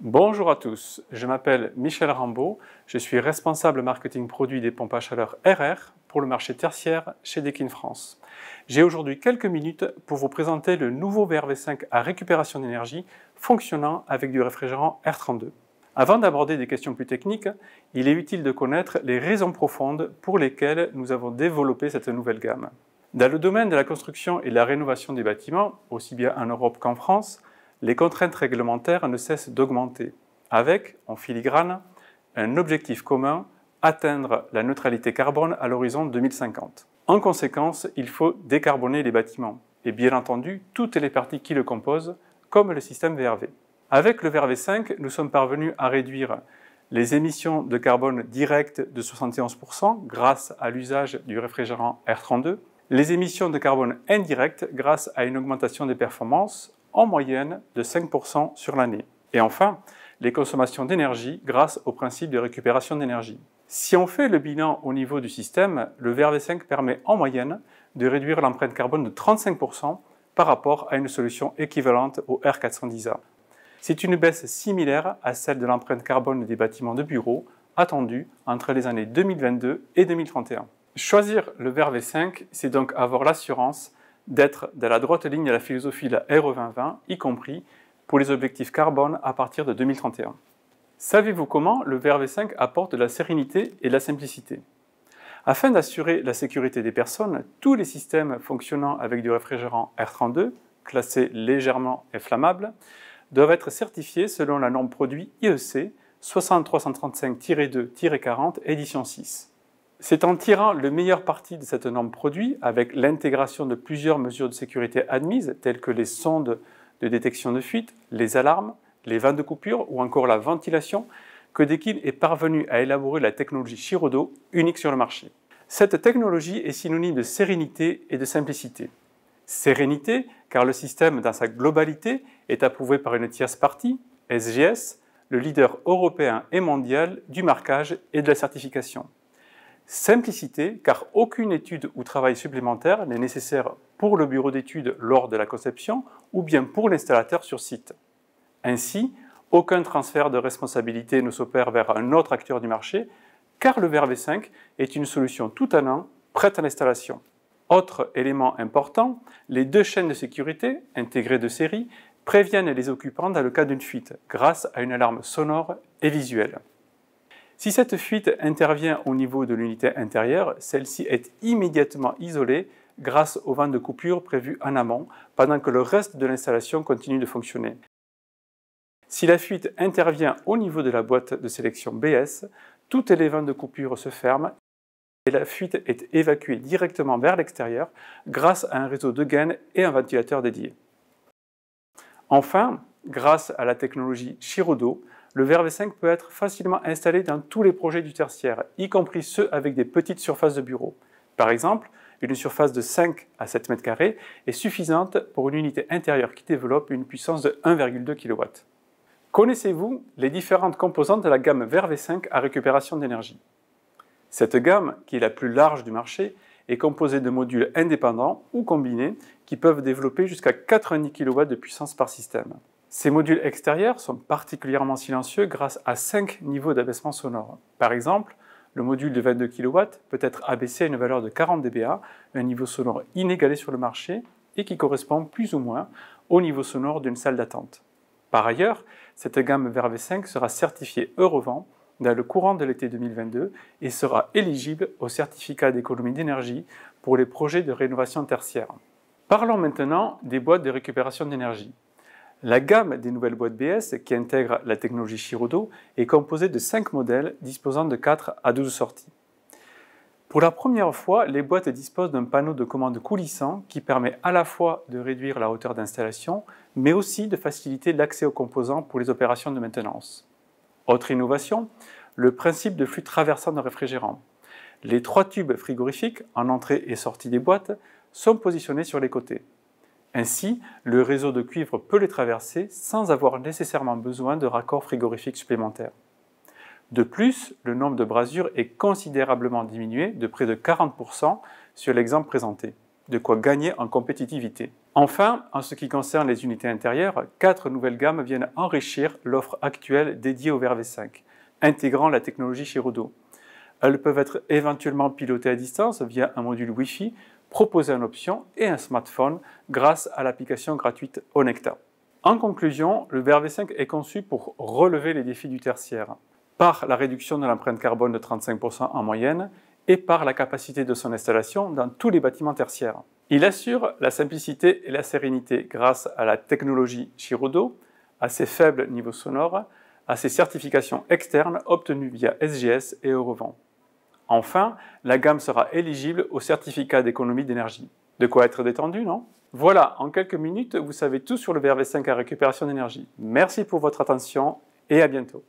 Bonjour à tous, je m'appelle Michel Rambaud, je suis responsable marketing produit des pompes à chaleur RR pour le marché tertiaire chez Dekin France. J'ai aujourd'hui quelques minutes pour vous présenter le nouveau VRV5 à récupération d'énergie fonctionnant avec du réfrigérant R32. Avant d'aborder des questions plus techniques, il est utile de connaître les raisons profondes pour lesquelles nous avons développé cette nouvelle gamme. Dans le domaine de la construction et la rénovation des bâtiments, aussi bien en Europe qu'en France, les contraintes réglementaires ne cessent d'augmenter, avec, en filigrane, un objectif commun, atteindre la neutralité carbone à l'horizon 2050. En conséquence, il faut décarboner les bâtiments, et bien entendu toutes les parties qui le composent, comme le système VRV. Avec le VRV5, nous sommes parvenus à réduire les émissions de carbone directes de 71% grâce à l'usage du réfrigérant R32, les émissions de carbone indirectes grâce à une augmentation des performances en moyenne de 5% sur l'année. Et enfin, les consommations d'énergie grâce au principe de récupération d'énergie. Si on fait le bilan au niveau du système, le VRV5 permet en moyenne de réduire l'empreinte carbone de 35% par rapport à une solution équivalente au R410A. C'est une baisse similaire à celle de l'empreinte carbone des bâtiments de bureaux attendue entre les années 2022 et 2031. Choisir le VRV5, c'est donc avoir l'assurance d'être dans la droite ligne de la philosophie de la RE2020, y compris pour les objectifs carbone à partir de 2031. Savez-vous comment le VRV5 apporte de la sérénité et de la simplicité Afin d'assurer la sécurité des personnes, tous les systèmes fonctionnant avec du réfrigérant R32, classé légèrement inflammable, doivent être certifiés selon la norme produit IEC e 6335-2-40 édition 6. C'est en tirant le meilleur parti de cette norme produit, avec l'intégration de plusieurs mesures de sécurité admises, telles que les sondes de détection de fuite, les alarmes, les vins de coupure ou encore la ventilation, que Dekin est parvenu à élaborer la technologie Shirodo, unique sur le marché. Cette technologie est synonyme de sérénité et de simplicité. Sérénité, car le système dans sa globalité est approuvé par une tierce partie, SGS, le leader européen et mondial du marquage et de la certification. Simplicité, car aucune étude ou travail supplémentaire n'est nécessaire pour le bureau d'études lors de la conception ou bien pour l'installateur sur site. Ainsi, aucun transfert de responsabilité ne s'opère vers un autre acteur du marché, car le VRV5 est une solution tout en un, prête à l'installation. Autre élément important, les deux chaînes de sécurité, intégrées de série, préviennent les occupants dans le cas d'une fuite grâce à une alarme sonore et visuelle. Si cette fuite intervient au niveau de l'unité intérieure, celle-ci est immédiatement isolée grâce au vent de coupure prévu en amont pendant que le reste de l'installation continue de fonctionner. Si la fuite intervient au niveau de la boîte de sélection BS, les élément de coupure se ferment et la fuite est évacuée directement vers l'extérieur grâce à un réseau de gaines et un ventilateur dédié. Enfin, grâce à la technologie Shirodo, le Verve 5 peut être facilement installé dans tous les projets du tertiaire, y compris ceux avec des petites surfaces de bureaux. Par exemple, une surface de 5 à 7 m2 est suffisante pour une unité intérieure qui développe une puissance de 1,2 kW. Connaissez-vous les différentes composantes de la gamme Verve 5 à récupération d'énergie Cette gamme, qui est la plus large du marché, est composée de modules indépendants ou combinés qui peuvent développer jusqu'à 90 kW de puissance par système. Ces modules extérieurs sont particulièrement silencieux grâce à 5 niveaux d'abaissement sonore. Par exemple, le module de 22 kW peut être abaissé à une valeur de 40 dBA, un niveau sonore inégalé sur le marché et qui correspond plus ou moins au niveau sonore d'une salle d'attente. Par ailleurs, cette gamme Verve 5 sera certifiée Eurovent dans le courant de l'été 2022 et sera éligible au certificat d'économie d'énergie pour les projets de rénovation tertiaire. Parlons maintenant des boîtes de récupération d'énergie. La gamme des nouvelles boîtes BS, qui intègre la technologie Shirodo, est composée de 5 modèles disposant de 4 à 12 sorties. Pour la première fois, les boîtes disposent d'un panneau de commande coulissant qui permet à la fois de réduire la hauteur d'installation, mais aussi de faciliter l'accès aux composants pour les opérations de maintenance. Autre innovation, le principe de flux traversant de réfrigérant. Les trois tubes frigorifiques, en entrée et sortie des boîtes, sont positionnés sur les côtés. Ainsi, le réseau de cuivre peut les traverser sans avoir nécessairement besoin de raccords frigorifiques supplémentaires. De plus, le nombre de brasures est considérablement diminué de près de 40% sur l'exemple présenté, de quoi gagner en compétitivité. Enfin, en ce qui concerne les unités intérieures, quatre nouvelles gammes viennent enrichir l'offre actuelle dédiée au verre 5 intégrant la technologie Chirodo. Elles peuvent être éventuellement pilotées à distance via un module Wi-Fi proposer en option et un smartphone grâce à l'application gratuite Onecta. En conclusion, le BRV5 est conçu pour relever les défis du tertiaire par la réduction de l'empreinte carbone de 35% en moyenne et par la capacité de son installation dans tous les bâtiments tertiaires. Il assure la simplicité et la sérénité grâce à la technologie Chirodo, à ses faibles niveaux sonores, à ses certifications externes obtenues via SGS et Eurovent. Enfin, la gamme sera éligible au certificat d'économie d'énergie. De quoi être détendu, non Voilà, en quelques minutes, vous savez tout sur le VRV5 à récupération d'énergie. Merci pour votre attention et à bientôt.